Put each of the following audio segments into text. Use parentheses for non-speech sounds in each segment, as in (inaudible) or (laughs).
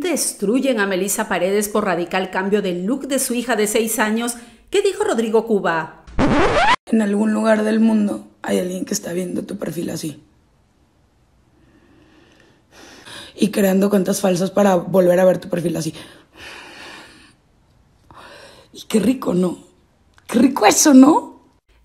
Destruyen a Melissa Paredes por radical cambio de look de su hija de 6 años. ¿Qué dijo Rodrigo Cuba? En algún lugar del mundo hay alguien que está viendo tu perfil así. Y creando cuentas falsas para volver a ver tu perfil así. Y qué rico, ¿no? Qué rico eso, ¿no?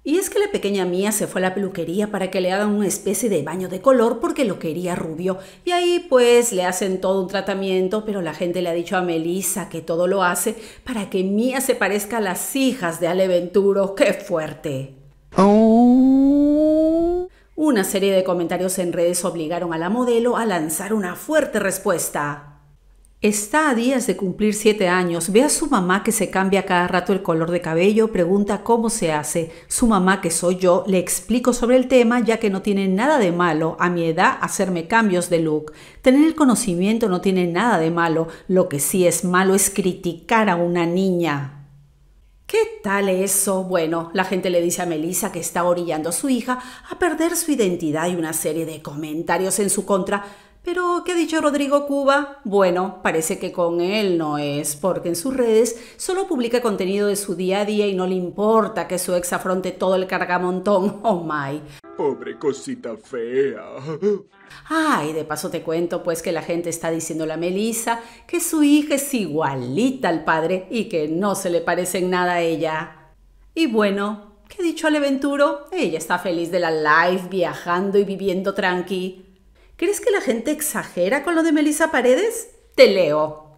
Y es que la pequeña mía se fue a la peluquería para que le hagan una especie de baño de color porque lo quería rubio. Y ahí pues le hacen todo un tratamiento, pero la gente le ha dicho a Melissa que todo lo hace para que Mía se parezca a las hijas de Aleventuro. ¡Qué fuerte! Oh. Una serie de comentarios en redes obligaron a la modelo a lanzar una fuerte respuesta. Está a días de cumplir siete años. Ve a su mamá que se cambia cada rato el color de cabello, pregunta cómo se hace. Su mamá, que soy yo, le explico sobre el tema ya que no tiene nada de malo a mi edad hacerme cambios de look. Tener el conocimiento no tiene nada de malo. Lo que sí es malo es criticar a una niña. ¿Qué tal eso? Bueno, la gente le dice a Melissa que está orillando a su hija a perder su identidad y una serie de comentarios en su contra pero, ¿qué ha dicho Rodrigo Cuba? Bueno, parece que con él no es, porque en sus redes solo publica contenido de su día a día y no le importa que su ex afronte todo el cargamontón. (laughs) Oh my. Pobre cosita fea. Ay, de paso te cuento pues que la gente está diciendo a Melissa que su hija es igualita al padre y que no se le parece nada a ella. Y bueno, ¿qué ha dicho Aleventuro? Ella está feliz de la life, viajando y viviendo tranqui. ¿Crees que la gente exagera con lo de Melissa Paredes? Te leo.